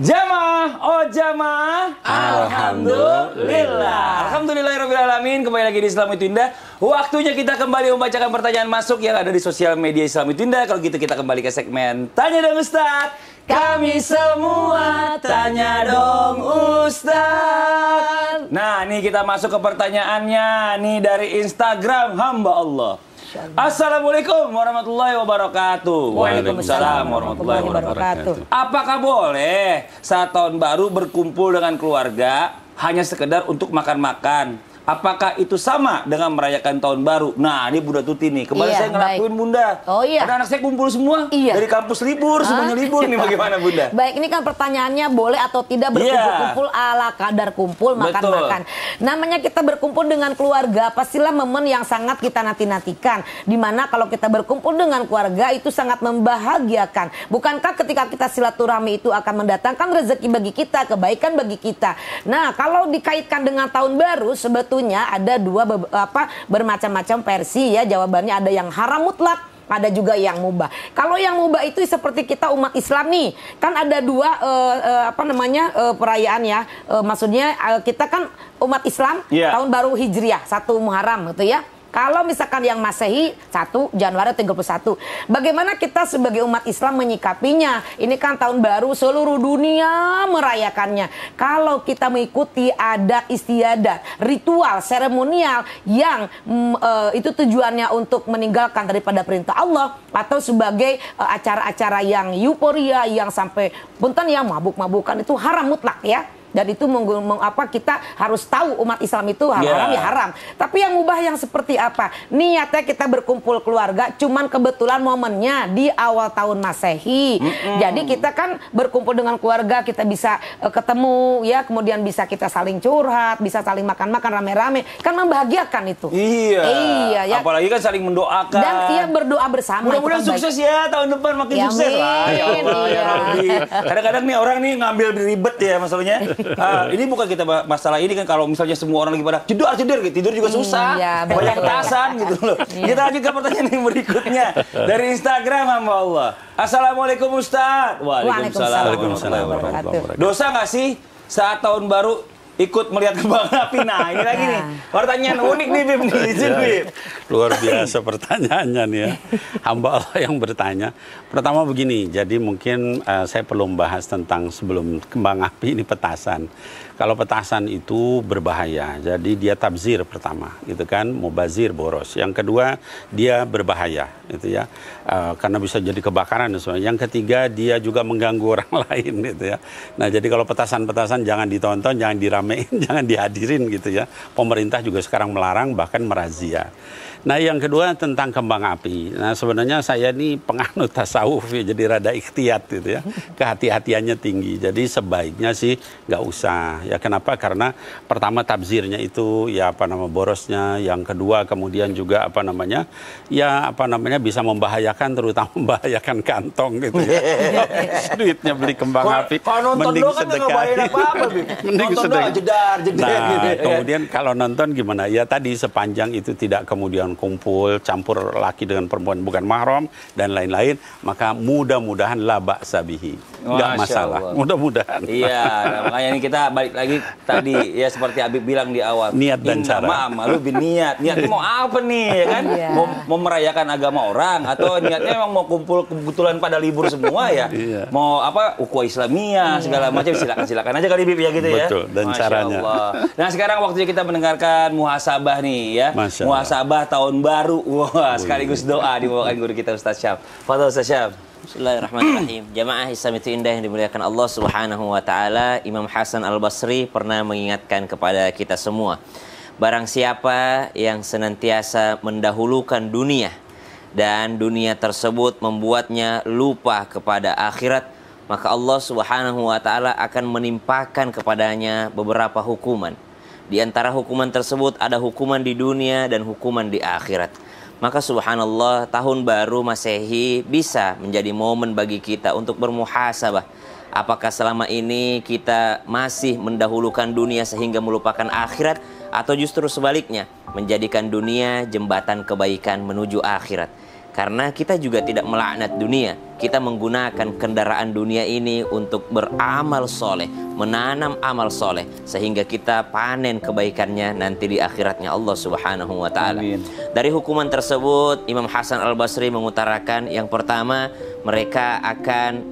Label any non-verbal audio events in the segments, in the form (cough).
Jamaah, oh jamaah. Alhamdulillah. Alhamdulillah alamin. Kembali lagi di Islam itu Indah. Waktunya kita kembali membacakan pertanyaan masuk yang ada di sosial media Islam itu Indah. Kalau gitu kita kembali ke segmen Tanya dong Ustaz. Kami semua tanya dong Ustaz. Nah, ini kita masuk ke pertanyaannya nih dari Instagram hamba Allah. Assalamualaikum warahmatullahi wabarakatuh. Waalaikumsalam warahmatullahi wabarakatuh. Apakah boleh saat tahun baru berkumpul dengan keluarga hanya sekedar untuk makan-makan? Apakah itu sama dengan merayakan tahun baru? Nah, ini Bunda Tuti nih. Kemarin iya, saya ngelakuin Bunda. Oh iya. Karena anak saya kumpul semua iya. dari kampus libur, ah. semuanya libur nih bagaimana Bunda? (laughs) Baik, ini kan pertanyaannya boleh atau tidak iya. berkumpul-kumpul yeah. ala kadar kumpul makan-makan. Namanya kita berkumpul dengan keluarga, pastilah momen yang sangat kita nanti-nantikan. Dimana kalau kita berkumpul dengan keluarga itu sangat membahagiakan. Bukankah ketika kita silaturahmi itu akan mendatangkan rezeki bagi kita, kebaikan bagi kita. Nah, kalau dikaitkan dengan tahun baru, sebetulnya tentunya ada dua apa bermacam-macam versi ya jawabannya ada yang haram mutlak ada juga yang mubah. Kalau yang mubah itu seperti kita umat Islam nih, kan ada dua uh, uh, apa namanya uh, perayaan ya. Uh, maksudnya uh, kita kan umat Islam yeah. tahun baru Hijriah, satu Muharram gitu ya. Kalau misalkan yang Masehi 1 Januari 31. Bagaimana kita sebagai umat Islam menyikapinya? Ini kan tahun baru seluruh dunia merayakannya. Kalau kita mengikuti adat istiadat, ritual, seremonial yang mm, e, itu tujuannya untuk meninggalkan daripada perintah Allah atau sebagai eh, acara-acara e, yang euforia yang sampai punten yang mabuk-mabukan itu haram mutlak ya dan itu meng, meng, apa kita harus tahu umat Islam itu haram, yeah. haram ya haram. Tapi yang mubah yang seperti apa? Niatnya kita berkumpul keluarga, cuman kebetulan momennya di awal tahun Masehi. Mm -hmm. Jadi kita kan berkumpul dengan keluarga, kita bisa uh, ketemu ya, kemudian bisa kita saling curhat, bisa saling makan-makan rame-rame, kan membahagiakan itu. Iya. Iya ya. Apalagi kan saling mendoakan. Dan iya berdoa bersama. Mudah-mudahan kan sukses baik. ya tahun depan makin ya, sukses amin. lah. (laughs) Ya ya Kadang-kadang nih orang nih ngambil ribet ya maksudnya. (laughs) nah, ini bukan kita masalah ini kan kalau misalnya semua orang lagi pada jedor jedor gitu tidur juga iya, susah hmm, ya, banyak tasan iya. gitu loh ya. kita lanjut ke pertanyaan yang berikutnya dari Instagram hamba Allah Assalamualaikum Ustaz Waalaikumsalam, Waalaikumsalam. Waalaikumsalam. Waalaikumsalam. Dosa nggak sih saat tahun baru ikut melihat kembang api. Nah, ini lagi nih nah. pertanyaan unik nih Bib nih, izin iya, Bib. Iya. Luar biasa pertanyaannya nih ya. Hamba Allah yang bertanya. Pertama begini, jadi mungkin uh, saya perlu membahas tentang sebelum kembang api ini petasan. Kalau petasan itu berbahaya. Jadi dia tabzir pertama, gitu kan, mubazir boros. Yang kedua dia berbahaya, gitu ya. Uh, karena bisa jadi kebakaran dan Yang ketiga dia juga mengganggu (laughs) orang lain, gitu ya. Nah, jadi kalau petasan-petasan jangan ditonton, jangan diramein, (laughs) jangan dihadirin gitu ya. Pemerintah juga sekarang melarang bahkan merazia. Nah yang kedua tentang kembang api. Nah sebenarnya saya ini penganut (laughs) tasawuf ya, jadi rada ikhtiat gitu ya. Kehati-hatiannya tinggi. Jadi sebaiknya sih nggak usah. Ya ya kenapa karena pertama tabzirnya itu ya apa nama borosnya yang kedua kemudian juga apa namanya ya apa namanya bisa membahayakan terutama (laughs) membahayakan kantong gitu ya (laughs) duitnya beli kembang kalo, api kalau nonton mending sedekah apa -apa, mending nonton sedekah jedar, jedar, nah gitu, (laughs) ya. kemudian kalau nonton gimana ya tadi sepanjang itu tidak kemudian kumpul campur laki dengan perempuan bukan mahram dan lain-lain maka mudah-mudahan labak sabihi nggak masalah mudah-mudahan iya makanya ini kita balik balik lagi tadi ya seperti Habib bilang di awal. Niat dan cara. Malu niat. Niat (laughs) mau apa nih ya kan? yeah. Mau, mau merayakan agama orang atau niatnya emang mau kumpul kebetulan pada libur semua ya. yeah. Mau apa ukhuwah Islamiyah iya. segala macam silakan silakan aja kali bibi ya gitu ya. dan Masya caranya. Allah. Nah sekarang waktunya kita mendengarkan muhasabah nih ya. Masya muhasabah tahun baru. Wah, sekaligus doa dibawakan guru kita Ustaz Syam. Fatul Ustaz Syam. Bismillahirrahmanirrahim. Jamaah Islam itu indah yang dimuliakan Allah Subhanahu wa taala. Imam Hasan Al-Basri Basri pernah mengingatkan kepada kita semua, barang siapa yang senantiasa mendahulukan dunia dan dunia tersebut membuatnya lupa kepada akhirat, maka Allah Subhanahu wa taala akan menimpakan kepadanya beberapa hukuman. Di antara hukuman tersebut ada hukuman di dunia dan hukuman di akhirat. Maka subhanallah tahun baru Masehi bisa menjadi momen bagi kita untuk bermuhasabah Apakah selama ini kita masih mendahulukan dunia sehingga melupakan akhirat atau justru sebaliknya menjadikan dunia jembatan kebaikan menuju akhirat? Karena kita juga tidak melaknat dunia, kita menggunakan kendaraan dunia ini untuk beramal soleh, menanam amal soleh, sehingga kita panen kebaikannya nanti di akhiratnya Allah Subhanahu wa Ta'ala. Dari hukuman tersebut, Imam Hasan Al-Basri mengutarakan yang pertama, mereka akan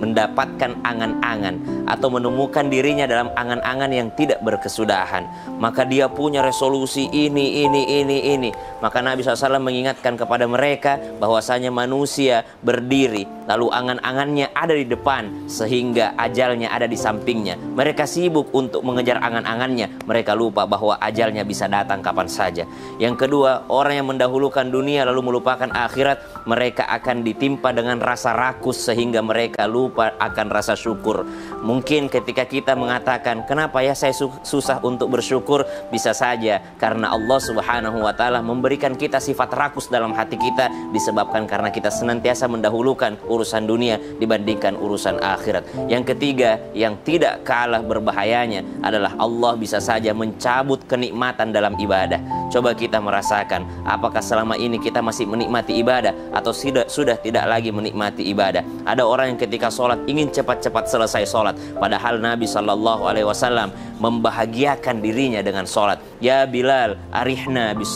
mendapatkan angan-angan atau menemukan dirinya dalam angan-angan yang tidak berkesudahan. Maka dia punya resolusi ini, ini, ini, ini. Maka Nabi SAW mengingatkan kepada mereka bahwasanya manusia berdiri, lalu angan-angannya ada di depan sehingga ajalnya ada di sampingnya. Mereka sibuk untuk mengejar angan-angannya, mereka lupa bahwa ajalnya bisa datang kapan saja. Yang kedua, orang yang mendahulukan dunia lalu melupakan akhirat, mereka akan ditimpa dengan rasa rakus sehingga mereka lupa akan rasa syukur. Mungkin ketika kita mengatakan, "Kenapa ya saya susah untuk bersyukur?" bisa saja karena Allah Subhanahu wa taala memberikan kita sifat rakus dalam hati kita disebabkan karena kita senantiasa mendahulukan urusan dunia dibandingkan urusan akhirat. Yang ketiga, yang tidak kalah berbahayanya adalah Allah bisa saja saja mencabut kenikmatan dalam ibadah. Coba kita merasakan apakah selama ini kita masih menikmati ibadah atau sudah, sudah tidak lagi menikmati ibadah. Ada orang yang ketika sholat ingin cepat-cepat selesai sholat. Padahal Nabi Shallallahu Alaihi Wasallam membahagiakan dirinya dengan sholat. Ya Bilal, arihna bis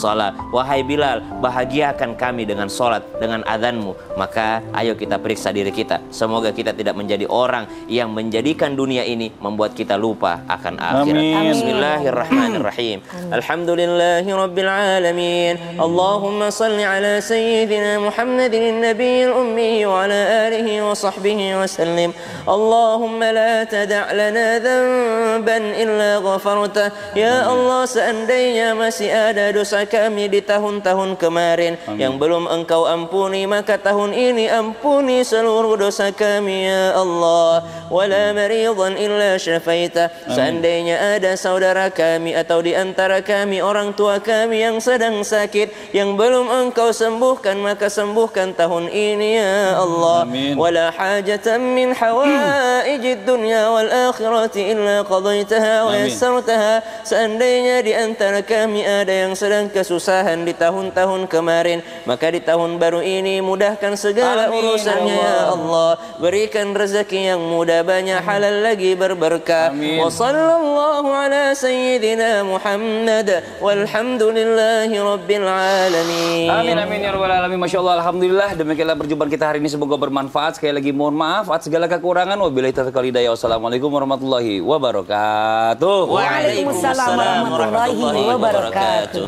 Wahai Bilal, bahagiakan kami dengan sholat, dengan adhanmu. Maka ayo kita periksa diri kita. Semoga kita tidak menjadi orang yang menjadikan dunia ini membuat kita lupa akan akhirat. Amin. Bismillah. الله الرحمن الرحيم الحمد لله رب العالمين اللهم صل على سيدنا محمد النبي الأمي وعلى آله وصحبه وسلم اللهم لا تدع لنا ذنبا إلا غفرته يا الله سأندي يا مسيادة دوسا كامي دي تهن تهن كمارين yang belum engkau ampuni maka tahun ini ampuni seluruh dosa kami ya Allah wala maridhan illa syafaita seandainya ada saudara antara kami atau di antara kami orang tua kami yang sedang sakit yang belum engkau sembuhkan maka sembuhkan tahun ini ya Allah wala hajatan min hawaijid dunya wal akhirati illa qadaitaha wa yassartaha seandainya di antara kami ada yang sedang kesusahan di tahun-tahun kemarin maka di tahun baru ini mudahkan segala Amin. Ya urusannya ya Allah berikan rezeki yang mudah banyak halal lagi berberkah wa sallallahu ala سيدنا محمد والحمد لله رب العالمين Amin amin ya ما alamin الله الحمد Alhamdulillah demikianlah perjumpaan kita hari ini semoga bermanfaat sekali lagi mohon maaf atas segala kekurangan wabillahi taufiq hidayah wassalamualaikum warahmatullahi wabarakatuh Waalaikumsalam warahmatullahi wabarakatuh